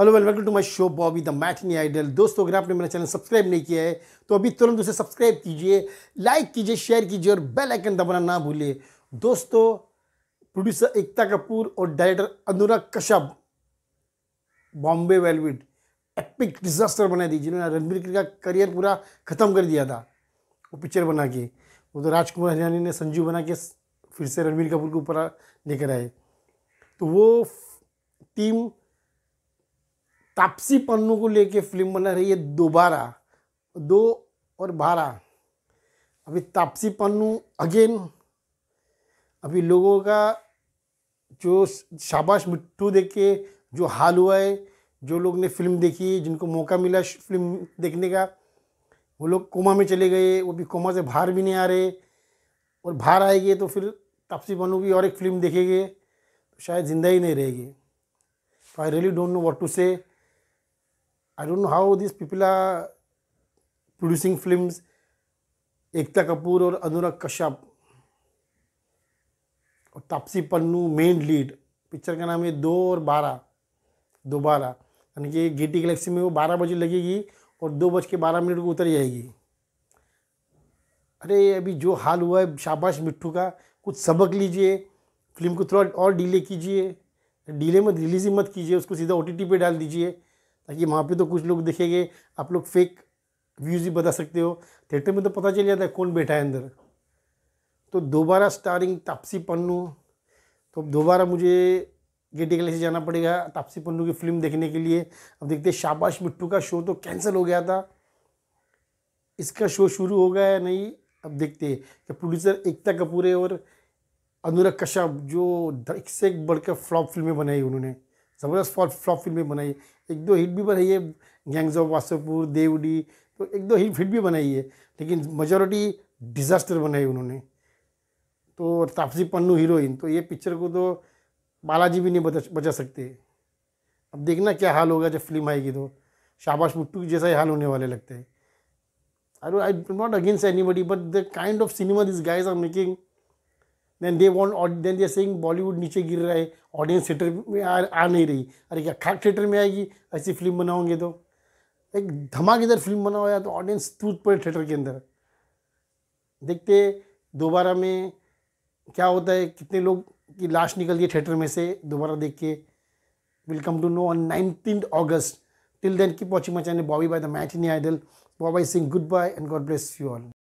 Hello well welcome to my show Bobby the मैथनी idol दोस्तों अगर आपने मेरा चैनल सब्सक्राइब नहीं किया है तो अभी तुरंत उसे सब्सक्राइब कीजिए लाइक कीजिए शेयर कीजिए और बेल आइकन दबाना ना भूलिए दोस्तों प्रोड्यूसर एकता कपूर और director Anurag Kashyap Bombay velvet epic disaster बना दी जिन्होंने रणबीर का करियर पूरा ख़त्म कर दिया था वो पिक्चर बना के वो तो राजकुमार हरियाणी ने संजू बना के फिर से रणबीर कपूर के ऊपर लेकर आए तो वो टीम तापसी पन्नू को लेके फिल्म बना रही है दोबारा दो और बारह अभी तापसी पन्नू अगेन अभी लोगों का जो शाबाश मिट्टू देख के जो हाल हुआ है जो लोग ने फिल्म देखी जिनको मौका मिला फिल्म देखने का वो लोग कोमा में चले गए वो भी कोमा से बाहर भी नहीं आ रहे और बाहर आएंगे तो फिर तापसी पन्नू की और एक फिल्म देखेंगे तो शायद ज़िंदा ही नहीं रहेगी तो I really don't know what to say I don't know how this people are producing films. Ekta Kapoor और अनुराग कश्यप और Taapsee Pannu main lead picture का नाम है दो और बारह दो बारह यानी कि गेटी गैलेक्सी में वो बारह बजे लगेगी और दो बज के बारह मिनट को उतर जाएगी अरे अभी जो हाल हुआ है शाबाश मिट्टू का कुछ सबक लीजिए फिल्म को थोड़ा और डिले कीजिए डिले मत रिलीज ही मत कीजिए उसको सीधा ओ पे डाल दीजिए ताकि वहाँ पे तो कुछ लोग देखेंगे आप लोग फेक व्यूज़ ही बता सकते हो थिएटर में तो पता चल जाता है कौन बैठा है अंदर तो दोबारा स्टारिंग तापसी पन्नू तो दोबारा मुझे गेटी गले से जाना पड़ेगा तापसी पन्नू की फिल्म देखने के लिए अब देखते हैं शाबाश मिट्टू का शो तो कैंसिल हो गया था इसका शो शुरू हो गया या नहीं अब देखते हैं कि प्रोड्यूसर एकता कपूर और अनुराग कश्यप जो एक से एक बढ़कर फ्लॉप फिल्में बनाई उन्होंने ज़बरदस्त फ्लॉप फ्लॉप फिल्में बनाई एक दो हिट भी बनाई है गैंग्स ऑफ वासपुर देवडी तो एक दो हिट हिट भी बनाई है लेकिन मेजोरिटी डिज़ास्टर बनाई उन्होंने तो तापसी पन्नू हीरोइन तो ये पिक्चर को तो बालाजी भी नहीं बचा बचा सकते अब देखना क्या हाल होगा जब फिल्म आएगी तो शाबाश मुट्टू जैसा ही हाल होने वाले लगते हैं I I not against any but the kind of cinema this guys are making then they want then they saying Bollywood नीचे गिर रहा है ऑडियंस थिएटर में आ, आ नहीं रही अरे क्या खाक थिएटर में आएगी ऐसी फिल्म बनाओगे तो एक धमाकेदार फिल्म बनाओ तो ऑडियंस टूट पड़े थिएटर के अंदर देखते दोबारा में क्या होता है कितने लोग की लाश निकल गई थिएटर में से दोबारा देख के welcome to no on nineteen August till then की पॉचिंग मचाने Bobby by the in idol Bobby Singh good bye and God bless you all